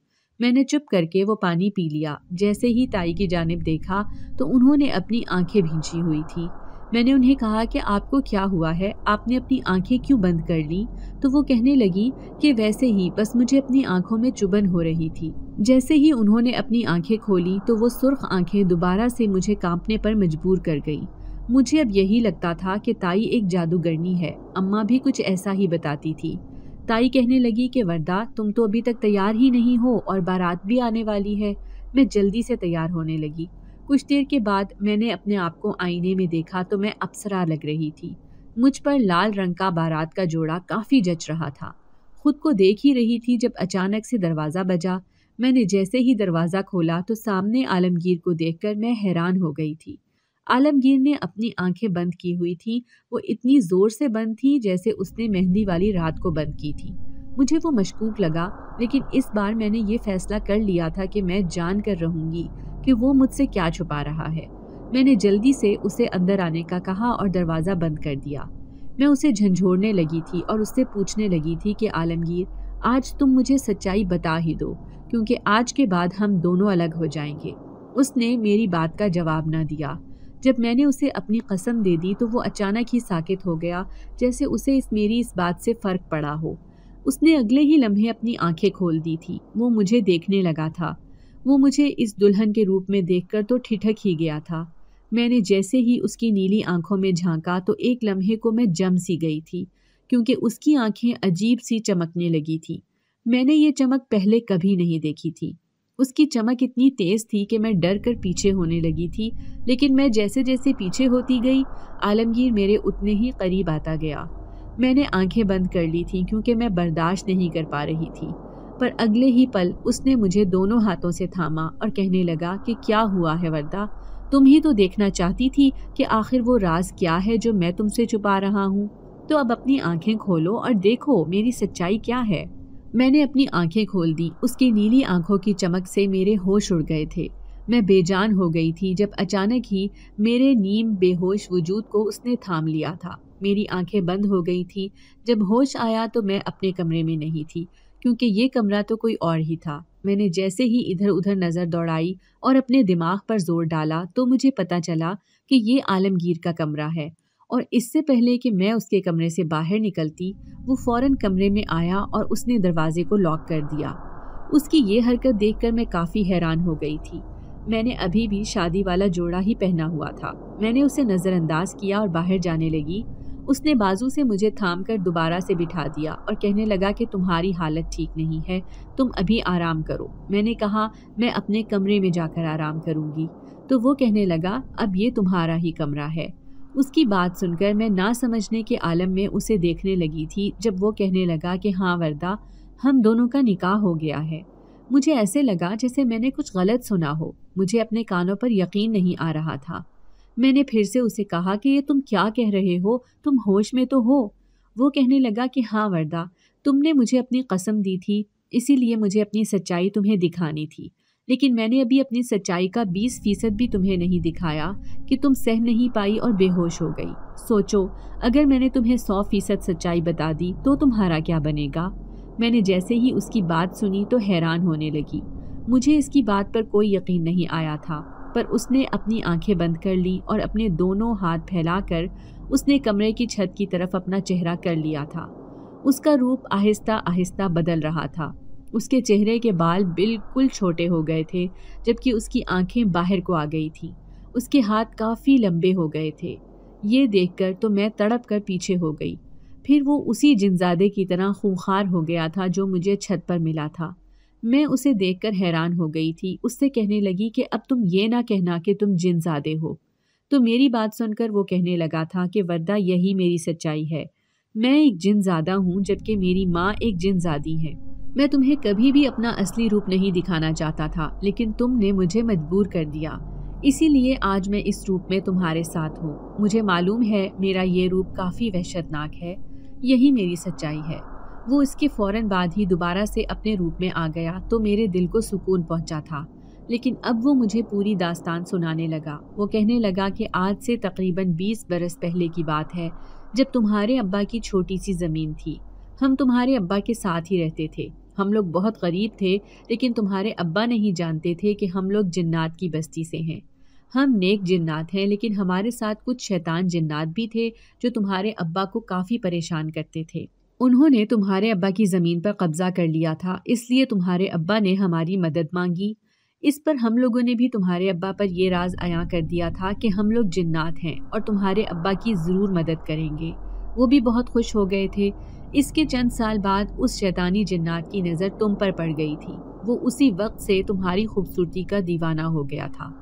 मैंने चुप करके वो पानी पी लिया जैसे ही ताई की जानब देखा तो उन्होंने अपनी आंखें भींची हुई थी मैंने उन्हें कहा कि आपको क्या हुआ है आपने अपनी आंखें क्यों बंद कर ली तो वो कहने लगी कि वैसे ही बस मुझे अपनी आंखों में चुबन हो रही थी जैसे ही उन्होंने अपनी आंखें खोली तो वो सुर्ख आंखें दोबारा से मुझे कांपने पर मजबूर कर गई मुझे अब यही लगता था कि ताई एक जादूगरनी है अम्मा भी कुछ ऐसा ही बताती थी ताई कहने लगी कि वरदा तुम तो अभी तक तैयार ही नहीं हो और बारात भी आने वाली है मैं जल्दी से तैयार होने लगी कुछ देर के बाद मैंने अपने आप को आईने में देखा तो मैं अप्सरा लग रही थी मुझ पर लाल रंग का बारात का जोड़ा काफ़ी जच रहा था खुद को देख ही रही थी जब अचानक से दरवाज़ा बजा मैंने जैसे ही दरवाज़ा खोला तो सामने आलमगीर को देखकर मैं हैरान हो गई थी आलमगीर ने अपनी आंखें बंद की हुई थी वो इतनी ज़ोर से बंद थी जैसे उसने मेहंदी वाली रात को बंद की थी मुझे वो मशकूक लगा लेकिन इस बार मैंने ये फैसला कर लिया था कि मैं जान कर रहूँगी कि वो मुझसे क्या छुपा रहा है मैंने जल्दी से उसे अंदर आने का कहा और दरवाज़ा बंद कर दिया मैं उसे झंझोड़ने लगी थी और उससे पूछने लगी थी कि आलमगीर आज तुम मुझे सच्चाई बता ही दो क्योंकि आज के बाद हम दोनों अलग हो जाएंगे उसने मेरी बात का जवाब ना दिया जब मैंने उसे अपनी कसम दे दी तो वो अचानक ही साकित हो गया जैसे उसे इस मेरी इस बात से फ़र्क पड़ा हो उसने अगले ही लम्हे अपनी आंखें खोल दी थी वो मुझे देखने लगा था वो मुझे इस दुल्हन के रूप में देखकर तो ठिठक ही गया था मैंने जैसे ही उसकी नीली आंखों में झांका तो एक लम्हे को मैं जम सी गई थी क्योंकि उसकी आंखें अजीब सी चमकने लगी थी मैंने ये चमक पहले कभी नहीं देखी थी उसकी चमक इतनी तेज़ थी कि मैं डर कर पीछे होने लगी थी लेकिन मैं जैसे जैसे पीछे होती गई आलमगीर मेरे उतने ही करीब आता गया मैंने आंखें बंद कर ली थी क्योंकि मैं बर्दाश्त नहीं कर पा रही थी पर अगले ही पल उसने मुझे दोनों हाथों से थामा और कहने लगा कि क्या हुआ है वर्दा तुम ही तो देखना चाहती थी कि आखिर वो राज क्या है जो मैं तुमसे छुपा रहा हूँ तो अब अपनी आंखें खोलो और देखो मेरी सच्चाई क्या है मैंने अपनी आंखें खोल दी उसकी नीली आंखों की चमक से मेरे होश उड़ गए थे मैं बेजान हो गई थी जब अचानक ही मेरे नीम बेहोश वजूद को उसने थाम लिया था मेरी आंखें बंद हो गई थी जब होश आया तो मैं अपने कमरे में नहीं थी क्योंकि ये कमरा तो कोई और ही था मैंने जैसे ही इधर उधर नज़र दौड़ाई और अपने दिमाग पर जोर डाला तो मुझे पता चला कि ये आलमगीर का कमरा है और इससे पहले कि मैं उसके कमरे से बाहर निकलती वो फौरन कमरे में आया और उसने दरवाजे को लॉक कर दिया उसकी ये हरकत देखकर मैं काफ़ी हैरान हो गई थी मैंने अभी भी शादी वाला जोड़ा ही पहना हुआ था मैंने उसे नज़रअंदाज किया और बाहर जाने लगी उसने बाजू से मुझे थाम कर दोबारा से बिठा दिया और कहने लगा कि तुम्हारी हालत ठीक नहीं है तुम अभी आराम करो मैंने कहा मैं अपने कमरे में जाकर आराम करूँगी तो वो कहने लगा अब ये तुम्हारा ही कमरा है उसकी बात सुनकर मैं ना समझने के आलम में उसे देखने लगी थी जब वो कहने लगा कि हाँ वरदा हम दोनों का निकाह हो गया है मुझे ऐसे लगा जैसे मैंने कुछ गलत सुना हो मुझे अपने कानों पर यकीन नहीं आ रहा था मैंने फिर से उसे कहा कि ये तुम क्या कह रहे हो तुम होश में तो हो वो कहने लगा कि हाँ वरदा तुमने मुझे अपनी कसम दी थी इसीलिए मुझे अपनी सच्चाई तुम्हें दिखानी थी लेकिन मैंने अभी अपनी सच्चाई का 20 फीसद भी तुम्हें नहीं दिखाया कि तुम सह नहीं पाई और बेहोश हो गई सोचो अगर मैंने तुम्हें 100 फीसद सच्चाई बता दी तो तुम्हारा क्या बनेगा मैंने जैसे ही उसकी बात सुनी तो हैरान होने लगी मुझे इसकी बात पर कोई यकीन नहीं आया था पर उसने अपनी आंखें बंद कर ली और अपने दोनों हाथ फैलाकर उसने कमरे की छत की तरफ अपना चेहरा कर लिया था उसका रूप आहिस्ता आहिस्ता बदल रहा था उसके चेहरे के बाल बिल्कुल छोटे हो गए थे जबकि उसकी आंखें बाहर को आ गई थीं उसके हाथ काफ़ी लंबे हो गए थे ये देखकर तो मैं तड़प कर पीछे हो गई फिर वो उसी जिनजादे की तरह खूंखार हो गया था जो मुझे छत पर मिला था मैं उसे देखकर हैरान हो गई थी उससे कहने लगी कि अब तुम ये ना कहना कि तुम जिनजादे हो तो मेरी बात सुनकर वो कहने लगा था कि वर्दा यही मेरी सच्चाई है मैं एक जिनजादा हूँ जबकि मेरी माँ एक जिनजादी है मैं तुम्हें कभी भी अपना असली रूप नहीं दिखाना चाहता था लेकिन तुमने मुझे मजबूर कर दिया इसीलिए आज मैं इस रूप में तुम्हारे साथ हूँ मुझे मालूम है मेरा ये रूप काफ़ी वहशतनाक है यही मेरी सच्चाई है वो इसके फ़ौर बाद ही दोबारा से अपने रूप में आ गया तो मेरे दिल को सुकून पहुँचा था लेकिन अब वो मुझे पूरी दास्तान सुनाने लगा वो कहने लगा कि आज से तकरीबन 20 बरस पहले की बात है जब तुम्हारे अब्बा की छोटी सी ज़मीन थी हम तुम्हारे अब्बा के साथ ही रहते थे हम लोग बहुत गरीब थे लेकिन तुम्हारे अब्बा नहीं जानते थे कि हम लोग जन्नात की बस्ती से हैं हम नेक जिन्नात हैं लेकिन हमारे साथ कुछ शैतान जिन्नात भी थे जो तुम्हारे अब्बा को काफ़ी परेशान करते थे उन्होंने तुम्हारे अब्बा की ज़मीन पर कब्ज़ा कर लिया था इसलिए तुम्हारे अब्बा ने हमारी मदद मांगी इस पर हम लोगों ने भी तुम्हारे अब्बा पर यह राज आया कर दिया था कि हम लोग जिन्नात हैं और तुम्हारे अब्बा की ज़रूर मदद करेंगे वो भी बहुत खुश हो गए थे इसके चंद साल बाद उस शैतानी जन्नात की नज़र तुम पर पड़ गई थी वो उसी वक्त से तुम्हारी खूबसूरती का दीवाना हो गया था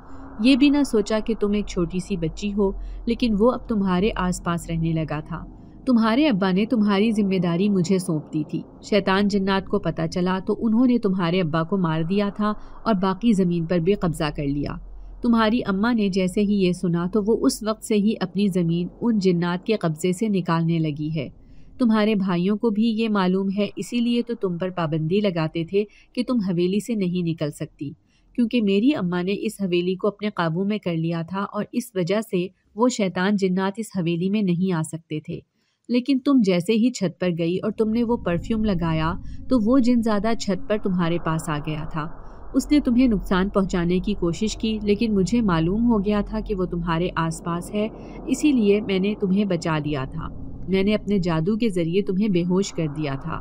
ये भी ना सोचा कि तुम एक छोटी सी बच्ची हो लेकिन वो अब तुम्हारे आसपास रहने लगा था तुम्हारे अब्बा ने तुम्हारी जिम्मेदारी मुझे सौंप दी थी शैतान जन्नात को पता चला तो उन्होंने तुम्हारे अब्बा को मार दिया था और बाकी ज़मीन पर भी कब्ज़ा कर लिया तुम्हारी अम्मा ने जैसे ही ये सुना तो वो उस वक्त से ही अपनी ज़मीन उन जन्नात के कब्ज़े से निकालने लगी है तुम्हारे भाइयों को भी ये मालूम है इसीलिए तो तुम पर पाबंदी लगाते थे कि तुम हवेली से नहीं निकल सकती क्योंकि मेरी अम्मा ने इस हवेली को अपने काबू में कर लिया था और इस वजह से वो शैतान जिन्नात इस हवेली में नहीं आ सकते थे लेकिन तुम जैसे ही छत पर गई और तुमने वो परफ्यूम लगाया तो वो जिन ज़्यादा छत पर तुम्हारे पास आ गया था उसने तुम्हें नुकसान पहुंचाने की कोशिश की लेकिन मुझे मालूम हो गया था कि वो तुम्हारे आसपास है इसीलिए मैंने तुम्हें बचा लिया था मैंने अपने जादू के ज़रिए तुम्हें बेहोश कर दिया था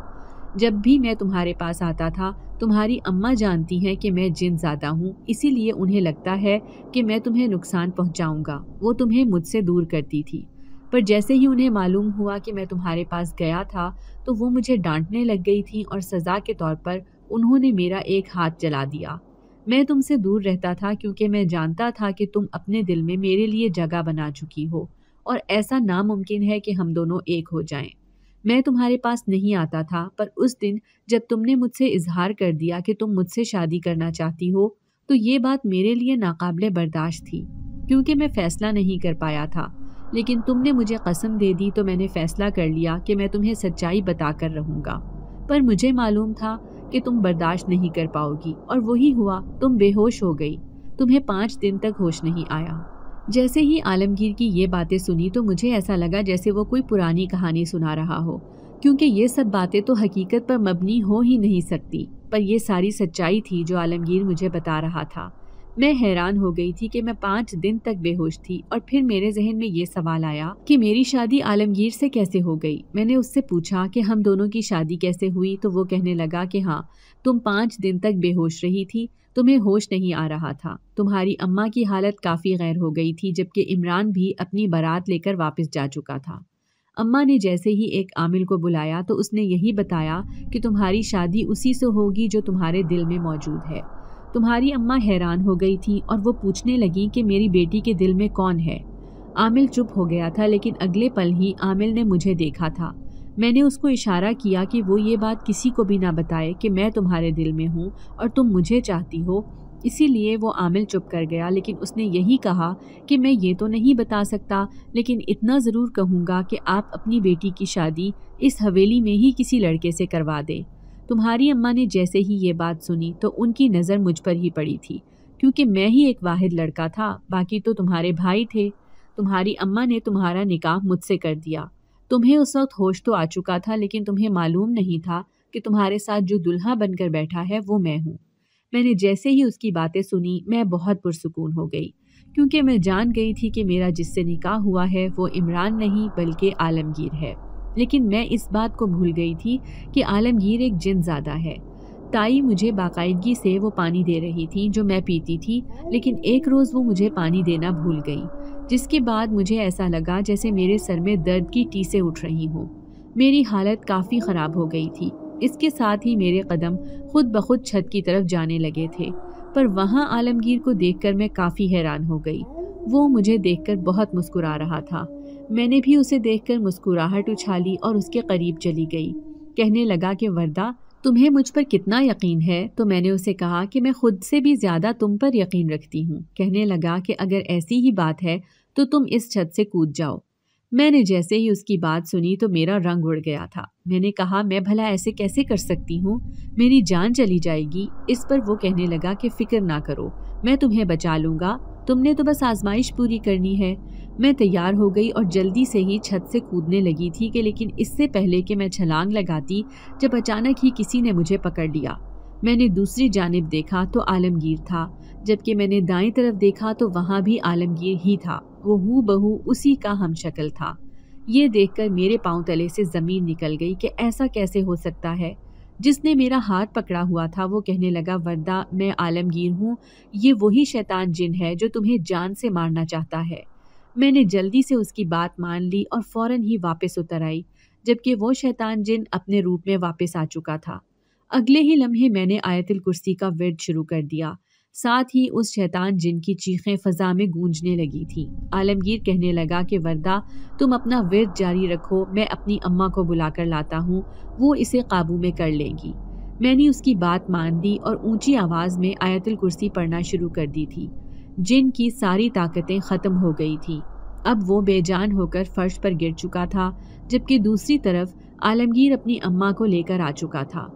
जब भी मैं तुम्हारे पास आता था तुम्हारी अम्मा जानती हैं कि मैं जिन ज़्यादा हूँ इसीलिए उन्हें लगता है कि मैं तुम्हें नुकसान पहुँचाऊँगा वो तुम्हें मुझसे दूर करती थी पर जैसे ही उन्हें मालूम हुआ कि मैं तुम्हारे पास गया था तो वो मुझे डांटने लग गई थी और सज़ा के तौर पर उन्होंने मेरा एक हाथ जला दिया मैं तुमसे दूर रहता था क्योंकि मैं जानता था कि तुम अपने दिल में मेरे लिए जगह बना चुकी हो और ऐसा नामुमकिन है कि हम दोनों एक हो जाएं। मैं तुम्हारे पास नहीं आता था पर उस दिन जब तुमने मुझसे इजहार कर दिया कि तुम मुझसे शादी करना चाहती हो तो ये बात मेरे लिए नाकबिल बर्दाश्त थी क्योंकि मैं फ़ैसला नहीं कर पाया था लेकिन तुमने मुझे कसम दे दी तो मैंने फ़ैसला कर लिया कि मैं तुम्हें सच्चाई बता कर पर मुझे मालूम था कि तुम बर्दाश्त नहीं कर पाओगी और वही हुआ तुम बेहोश हो गई तुम्हें पाँच दिन तक होश नहीं आया जैसे ही आलमगीर की ये बातें सुनी तो मुझे ऐसा लगा जैसे वो कोई पुरानी कहानी सुना रहा हो क्योंकि ये सब बातें तो हकीकत पर मबनी हो ही नहीं सकती पर यह सारी सच्चाई थी जो आलमगीर मुझे बता रहा था मैं हैरान हो गई थी कि मैं पाँच दिन तक बेहोश थी और फिर मेरे जहन में ये सवाल आया कि मेरी शादी आलमगीर से कैसे हो गई मैंने उससे पूछा कि हम दोनों की शादी कैसे हुई तो वो कहने लगा कि हाँ तुम पाँच दिन तक बेहोश रही थी तुम्हें होश नहीं आ रहा था तुम्हारी अम्मा की हालत काफ़ी गैर हो गई थी जबकि इमरान भी अपनी बारात लेकर वापस जा चुका था अम्मा ने जैसे ही एक आमिल को बुलाया तो उसने यही बताया कि तुम्हारी शादी उसी से होगी जो तुम्हारे दिल में मौजूद है तुम्हारी अम्मा हैरान हो गई थी और वो पूछने लगी कि मेरी बेटी के दिल में कौन है आमिल चुप हो गया था लेकिन अगले पल ही आमिल ने मुझे देखा था मैंने उसको इशारा किया कि वो ये बात किसी को भी ना बताए कि मैं तुम्हारे दिल में हूँ और तुम मुझे चाहती हो इसीलिए वो आमिल चुप कर गया लेकिन उसने यही कहा कि मैं ये तो नहीं बता सकता लेकिन इतना ज़रूर कहूँगा कि आप अपनी बेटी की शादी इस हवेली में ही किसी लड़के से करवा दें तुम्हारी अम्मा ने जैसे ही ये बात सुनी तो उनकी नज़र मुझ पर ही पड़ी थी क्योंकि मैं ही एक वाहिद लड़का था बाकी तो तुम्हारे भाई थे तुम्हारी अम्मा ने तुम्हारा निकाह मुझसे कर दिया तुम्हें उस वक्त होश तो आ चुका था लेकिन तुम्हें मालूम नहीं था कि तुम्हारे साथ जो दुल्हा बनकर बैठा है वो मैं हूँ मैंने जैसे ही उसकी बातें सुनी मैं बहुत पुरसकून हो गई क्योंकि मैं जान गई थी कि मेरा जिससे निकाह हुआ है वो इमरान नहीं बल्कि आलमगीर है लेकिन मैं इस बात को भूल गई थी कि आलमगीर एक जिन ज़्यादा है ताई मुझे बाकायदगी से वो पानी दे रही थी जो मैं पीती थी लेकिन एक रोज़ वो मुझे पानी देना भूल गई जिसके बाद मुझे ऐसा लगा जैसे मेरे सर में दर्द की टीसें उठ रही हों मेरी हालत काफ़ी ख़राब हो गई थी इसके साथ ही मेरे कदम खुद ब खुद छत की तरफ जाने लगे थे पर वहाँ आलमगीर को देखकर मैं काफ़ी हैरान हो गई वो मुझे देखकर बहुत मुस्कुरा रहा था मैंने भी उसे देखकर मुस्कुराहट उछाली और उसके करीब चली गई कहने लगा कि वर्दा तुम्हें मुझ पर कितना यकीन है तो मैंने उसे कहा कि मैं खुद से भी ज़्यादा तुम पर यकीन रखती हूँ कहने लगा कि अगर ऐसी ही बात है तो तुम इस छत से कूद जाओ मैंने जैसे ही उसकी बात सुनी तो मेरा रंग उड़ गया था मैंने कहा मैं भला ऐसे कैसे कर सकती हूँ मेरी जान चली जाएगी इस पर वो कहने लगा कि फिक्र ना करो मैं तुम्हें बचा लूंगा तुमने तो बस आजमाइश पूरी करनी है मैं तैयार हो गई और जल्दी से ही छत से कूदने लगी थी कि लेकिन इससे पहले कि मैं छलांग लगाती जब अचानक ही किसी ने मुझे पकड़ लिया मैंने दूसरी जानब देखा तो आलमगीर था जबकि मैंने दाएं तरफ देखा तो वहाँ भी आलमगीर ही था वो हु बहू उसी का हम शक्ल था ये देखकर मेरे पांव तले से ज़मीन निकल गई कि ऐसा कैसे हो सकता है जिसने मेरा हाथ पकड़ा हुआ था वो कहने लगा वर्दा मैं आलमगीर हूँ ये वही शैतान जिन है जो तुम्हें जान से मारना चाहता है मैंने जल्दी से उसकी बात मान ली और फ़ौर ही वापस उतर आई जबकि वो शैतान जिन अपने रूप में वापस आ चुका था अगले ही लम्हे मैंने आयतुल कुर्सी का विर्द शुरू कर दिया साथ ही उस शैतान जिन की चीखें फजा में गूंजने लगी थी आलमगीर कहने लगा कि वर्दा तुम अपना विरत जारी रखो मैं अपनी अम्मा को बुलाकर लाता हूँ वो इसे काबू में कर लेंगी मैंने उसकी बात मान दी और ऊंची आवाज़ में आयतुल कुर्सी पढ़ना शुरू कर दी थी जिन की सारी ताकतें ख़त्म हो गई थी अब वो बेजान होकर फर्श पर गिर चुका था जबकि दूसरी तरफ आलमगीर अपनी अम्मा को लेकर आ चुका था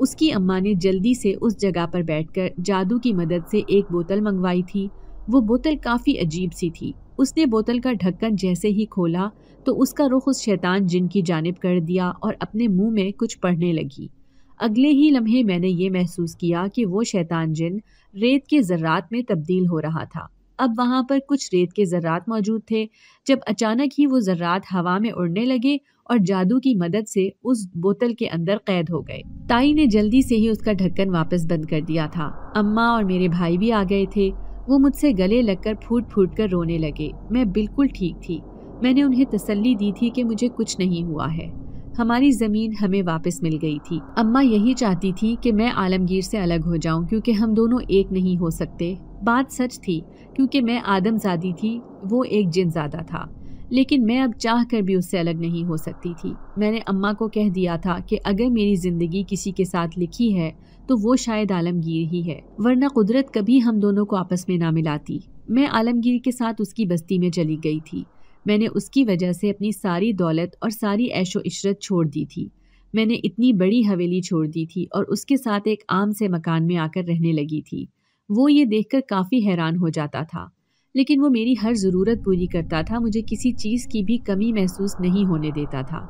उसकी अम्मा ने जल्दी से उस जगह पर बैठकर जादू की मदद से एक बोतल मंगवाई थी वो बोतल काफ़ी अजीब सी थी उसने बोतल का ढक्कन जैसे ही खोला तो उसका रुख उस शैतान जिन की जानब कर दिया और अपने मुंह में कुछ पढ़ने लगी अगले ही लम्हे मैंने ये महसूस किया कि वो शैतान जिन रेत के ज़र्रात में तब्दील हो रहा था अब वहाँ पर कुछ रेत के ज़र्रात मौजूद थे जब अचानक ही वो ज़र्रात हवा में उड़ने लगे और जादू की मदद से उस बोतल के अंदर कैद हो गए ताई ने जल्दी से ही उसका ढक्कन वापस बंद कर दिया था अम्मा और मेरे भाई भी आ गए थे वो मुझसे गले लगकर फूट फूट कर रोने लगे मैं बिल्कुल ठीक थी मैंने उन्हें तसल्ली दी थी कि मुझे कुछ नहीं हुआ है हमारी ज़मीन हमें वापस मिल गई थी अम्मा यही चाहती थी कि मैं आलमगीर से अलग हो जाऊं क्योंकि हम दोनों एक नहीं हो सकते बात सच थी क्योंकि मैं आदमजादी थी वो एक जिनजादा था लेकिन मैं अब चाह कर भी उससे अलग नहीं हो सकती थी मैंने अम्मा को कह दिया था कि अगर मेरी ज़िंदगी किसी के साथ लिखी है तो वो शायद आलमगीर ही है वरना कुदरत कभी हम दोनों को आपस में ना मिलाती मैं आलमगीर के साथ उसकी बस्ती में चली गई थी मैंने उसकी वजह से अपनी सारी दौलत और सारी ऐशो इशरत छोड़ दी थी मैंने इतनी बड़ी हवेली छोड़ दी थी और उसके साथ एक आम से मकान में आकर रहने लगी थी वो ये देखकर काफ़ी हैरान हो जाता था लेकिन वो मेरी हर ज़रूरत पूरी करता था मुझे किसी चीज़ की भी कमी महसूस नहीं होने देता था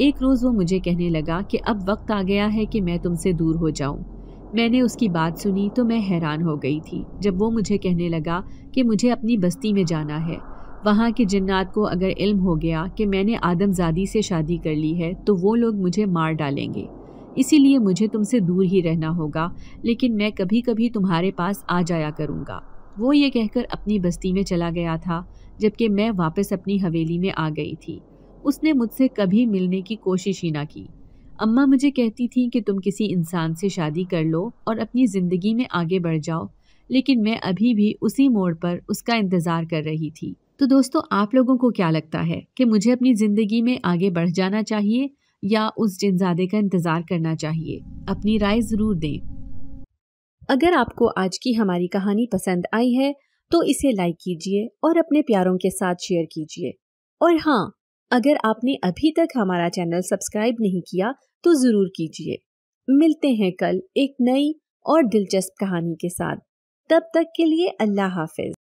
एक रोज़ वो मुझे कहने लगा कि अब वक्त आ गया है कि मैं तुमसे दूर हो जाऊं। मैंने उसकी बात सुनी तो मैं हैरान हो गई थी जब वो मुझे कहने लगा कि मुझे अपनी बस्ती में जाना है वहाँ के जन्नात को अगर इल्म हो गया कि मैंने आदमजादी से शादी कर ली है तो वो लोग मुझे मार डालेंगे इसीलिए मुझे तुमसे दूर ही रहना होगा लेकिन मैं कभी कभी तुम्हारे पास आ जाया करूँगा वो ये कहकर अपनी बस्ती में चला गया था जबकि मैं वापस अपनी हवेली में आ गई थी उसने मुझसे कभी मिलने की कोशिश ही ना की अम्मा मुझे कहती थी कि तुम किसी इंसान से शादी कर लो और अपनी ज़िंदगी में आगे बढ़ जाओ लेकिन मैं अभी भी उसी मोड़ पर उसका इंतज़ार कर रही थी तो दोस्तों आप लोगों को क्या लगता है कि मुझे अपनी ज़िंदगी में आगे बढ़ जाना चाहिए या उस जिनजादे का इंतज़ार करना चाहिए अपनी राय ज़रूर दें अगर आपको आज की हमारी कहानी पसंद आई है तो इसे लाइक कीजिए और अपने प्यारों के साथ शेयर कीजिए और हाँ अगर आपने अभी तक हमारा चैनल सब्सक्राइब नहीं किया तो ज़रूर कीजिए मिलते हैं कल एक नई और दिलचस्प कहानी के साथ तब तक के लिए अल्लाह हाफिज